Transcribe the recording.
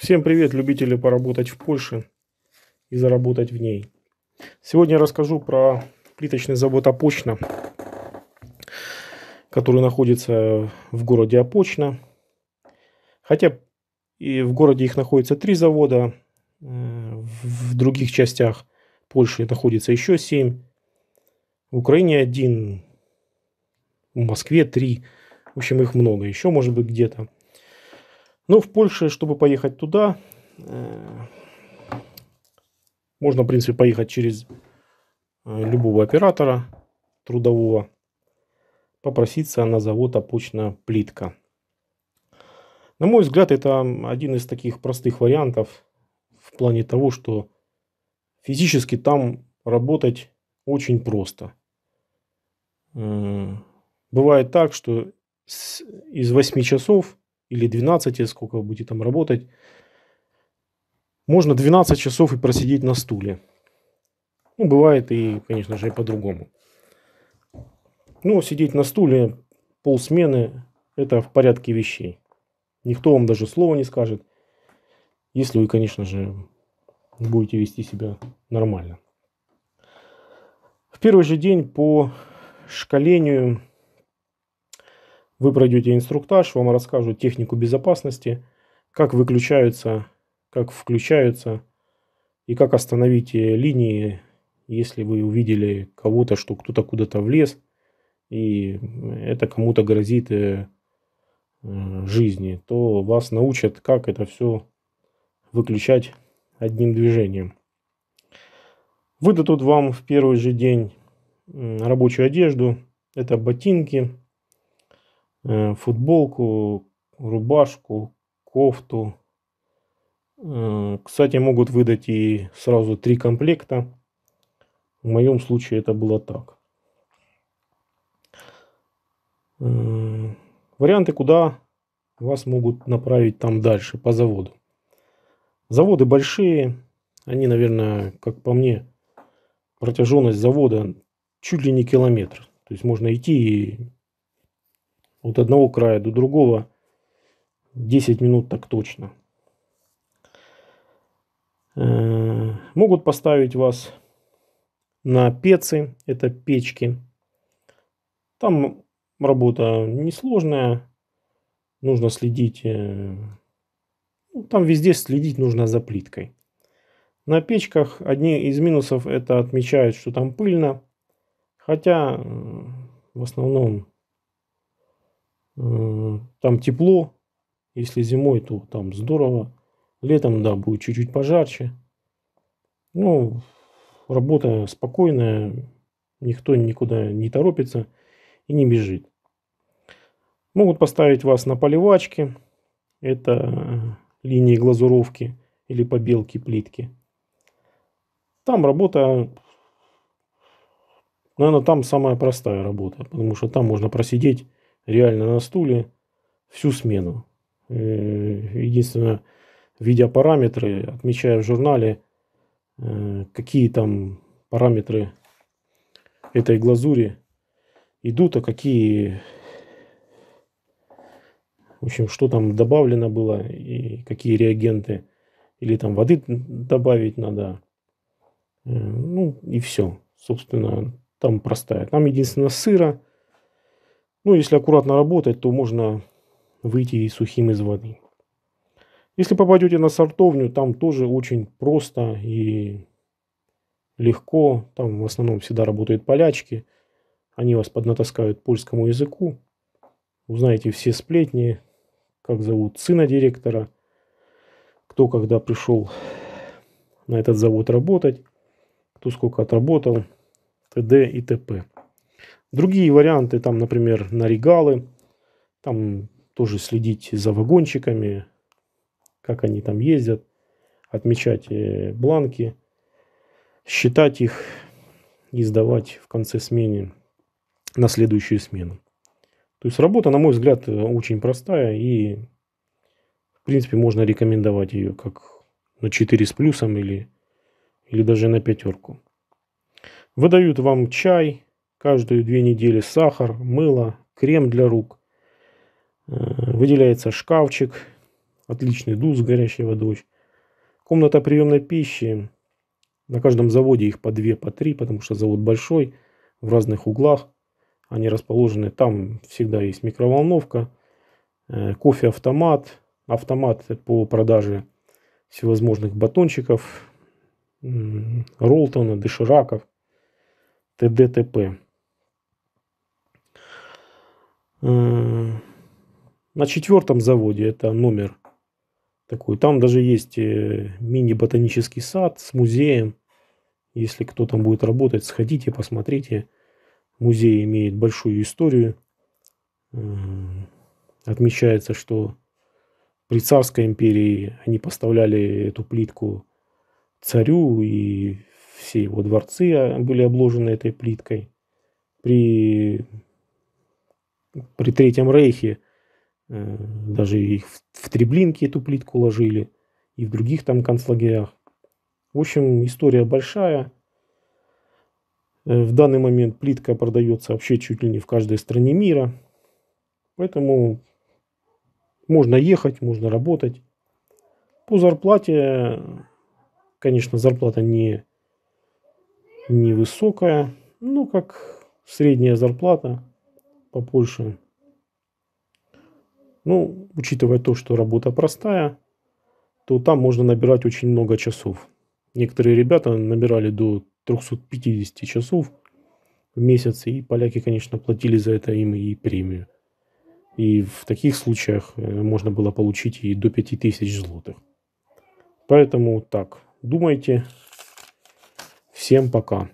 Всем привет, любители поработать в Польше и заработать в ней. Сегодня я расскажу про плиточный завод Опочна, который находится в городе Опочна. Хотя и в городе их находится три завода, в других частях Польши находится еще семь, в Украине один, в Москве три. В общем, их много, еще может быть где-то. Но ну, в Польше, чтобы поехать туда, э, можно, в принципе, поехать через э, любого оператора трудового, попроситься на завод опочная плитка. На мой взгляд, это один из таких простых вариантов в плане того, что физически там работать очень просто. Э, бывает так, что из 8 часов или 12, сколько вы будете там работать, можно 12 часов и просидеть на стуле. Ну, бывает и, конечно же, и по-другому. Но сидеть на стуле полсмены – это в порядке вещей. Никто вам даже слова не скажет, если вы, конечно же, будете вести себя нормально. В первый же день по шкалению вы пройдете инструктаж, вам расскажут технику безопасности, как выключаются, как включаются и как остановить э, линии, если вы увидели кого-то, что кто-то куда-то влез, и это кому-то грозит э, э, жизни, то вас научат, как это все выключать одним движением. Выдадут вам в первый же день рабочую одежду. Это ботинки, Э, футболку, рубашку, кофту. Э, кстати, могут выдать и сразу три комплекта. В моем случае это было так. Э, варианты, куда вас могут направить там дальше, по заводу. Заводы большие, они, наверное, как по мне, протяженность завода чуть ли не километр. То есть можно идти и от одного края до другого 10 минут так точно. Э, могут поставить вас на пецы, это печки. Там работа несложная, нужно следить, э, ну, там везде следить нужно за плиткой. На печках одни из минусов это отмечают, что там пыльно, хотя э, в основном Э, там тепло, если зимой, то там здорово. Летом, да, будет чуть-чуть пожарче. Ну, работа спокойная, никто никуда не торопится и не бежит. Могут поставить вас на поливачки, это э, линии глазуровки или побелки плитки. Там работа, наверное, там самая простая работа, потому что там можно просидеть реально на стуле всю смену. Э, единственное, видя параметры, отмечая в журнале, э, какие там параметры этой глазури идут, а какие, в общем, что там добавлено было и какие реагенты, или там воды добавить надо, э, ну и все, собственно, там простая. Там единственное сыра, ну, если аккуратно работать, то можно выйти и сухим из воды. Если попадете на сортовню, там тоже очень просто и легко. Там в основном всегда работают полячки. Они вас поднатаскают польскому языку. Узнаете все сплетни, как зовут сына директора, кто когда пришел на этот завод работать, кто сколько отработал, т.д. и т.п. Другие варианты, там, например, на регалы, там тоже следить за вагончиками, как они там ездят, отмечать э, бланки, считать их и сдавать в конце смены на следующую смену. То есть работа, на мой взгляд, очень простая и, в принципе, можно рекомендовать ее как на 4 с плюсом или, или даже на пятерку. Выдают вам чай, Каждые две недели сахар, мыло, крем для рук. Э, выделяется шкафчик, отличный душ с горячей водой. Комната приемной пищи. На каждом заводе их по две, по три, потому что завод большой, в разных углах. Они расположены, там всегда есть микроволновка, э, кофе-автомат, автомат по продаже всевозможных батончиков, ролтона, дошираков, т.д. т.п. Э, на четвертом заводе, это номер такой, там даже есть э, мини-ботанический сад с музеем. Если кто там будет работать, сходите, посмотрите. Музей имеет большую историю. Э, отмечается, что при Царской империи они поставляли эту плитку царю, и все его дворцы а, были обложены этой плиткой. При при Третьем Рейхе э, даже их в Треблинке эту плитку ложили, и в других там концлагерях. В общем, история большая. Э, в данный момент плитка продается вообще чуть ли не в каждой стране мира. Поэтому можно ехать, можно работать. По зарплате, конечно, зарплата не не высокая, но как средняя зарплата побольше. Ну, учитывая то, что работа простая, то там можно набирать очень много часов. Некоторые ребята набирали до 350 часов в месяц, и поляки, конечно, платили за это им и премию. И в таких случаях э, можно было получить и до 5000 злотых. Поэтому так, думайте. Всем пока.